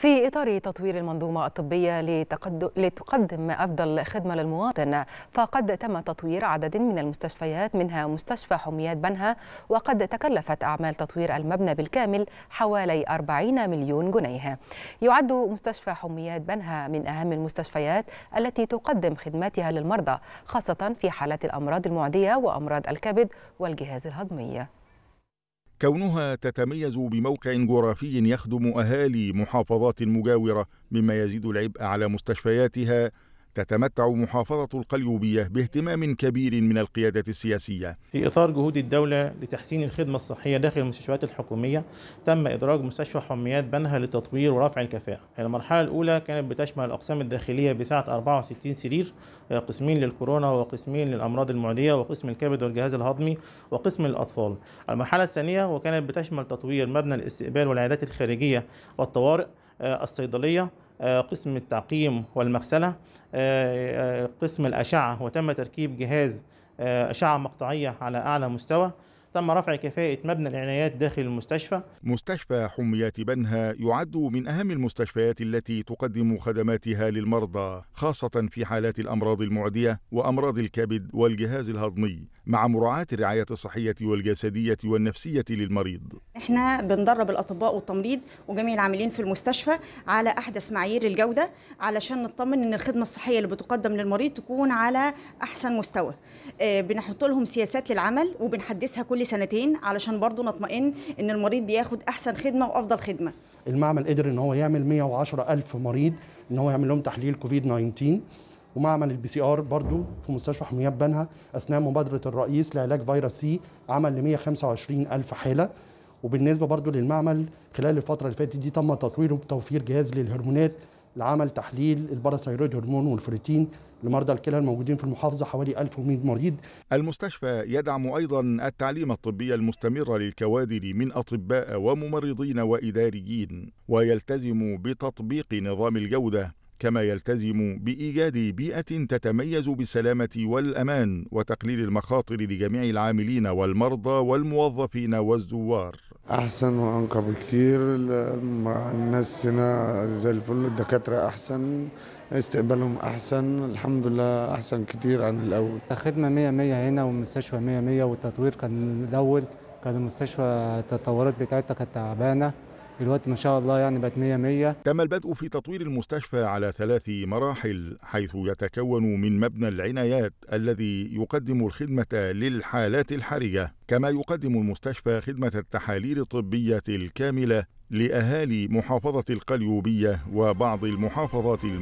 في إطار تطوير المنظومة الطبية لتقدم أفضل خدمة للمواطن فقد تم تطوير عدد من المستشفيات منها مستشفى حميات بنها وقد تكلفت أعمال تطوير المبنى بالكامل حوالي 40 مليون جنيه يعد مستشفى حميات بنها من أهم المستشفيات التي تقدم خدماتها للمرضى خاصة في حالات الأمراض المعدية وأمراض الكبد والجهاز الهضمي كونها تتميز بموقع جغرافي يخدم أهالي محافظات مجاورة مما يزيد العبء على مستشفياتها تتمتع محافظة القليوبية باهتمام كبير من القيادة السياسية في إطار جهود الدولة لتحسين الخدمة الصحية داخل المستشفيات الحكومية تم إدراج مستشفى حميات بنها لتطوير ورفع الكفاءة المرحلة الأولى كانت بتشمل الأقسام الداخلية بسعة 64 سرير آه، قسمين للكورونا وقسمين للأمراض المعدية وقسم الكبد والجهاز الهضمي وقسم للأطفال المرحلة الثانية وكانت بتشمل تطوير مبنى الاستقبال والعيادات الخارجية والطوارئ آه، الصيدلية آه، قسم التعقيم والمغسلة آه، آه، قسم الأشعة وتم تركيب جهاز أشعة مقطعية على أعلى مستوى تم رفع كفاءة مبنى العنايات داخل المستشفى مستشفى حميات بنها يعد من أهم المستشفيات التي تقدم خدماتها للمرضى خاصة في حالات الأمراض المعدية وأمراض الكبد والجهاز الهضمي مع مراعاة الرعاية الصحية والجسدية والنفسية للمريض احنا بندرب الأطباء والتمريض وجميع العاملين في المستشفى على أحدث معايير الجودة علشان نطمن أن الخدمة الصحية اللي بتقدم للمريض تكون على أحسن مستوى آه، بنحط لهم سياسات للعمل وبنحدثها كل كل سنتين علشان برضو نطمئن ان المريض بياخد احسن خدمه وافضل خدمه المعمل قدر ان هو يعمل 110 الف مريض ان هو يعمل لهم تحليل كوفيد 19 ومعمل البي سي ار برضو في مستشفى حميات بنها اثناء مبادره الرئيس لعلاج فيروس سي عمل ل 125 الف حاله وبالنسبه برضو للمعمل خلال الفتره اللي فاتت دي تم تطويره بتوفير جهاز للهرمونات لعمل تحليل الباراثيرويد هرمون والفريتين لمرضى الكلى الموجودين في المحافظة حوالي 1100 مريض المستشفى يدعم أيضا التعليم الطبي المستمر للكوادر من أطباء وممرضين وإداريين ويلتزم بتطبيق نظام الجودة كما يلتزم بايجاد بيئه تتميز بالسلامه والامان وتقليل المخاطر لجميع العاملين والمرضى والموظفين والزوار احسن وانقى بكثير الناس هنا زي الفل الدكاتره احسن استقبالهم احسن الحمد لله احسن كتير عن الاول خدمه 100 100 هنا والمستشفى 100 100 والتطوير كان الاول كان المستشفى التطورات بتاعتها كانت تعبانه دلوقتي ما شاء الله يعني بقت 100 100 تم البدء في تطوير المستشفى على ثلاث مراحل حيث يتكون من مبنى العنايات الذي يقدم الخدمه للحالات الحرجه كما يقدم المستشفى خدمه التحاليل الطبيه الكامله لاهالي محافظه القليوبيه وبعض المحافظات المو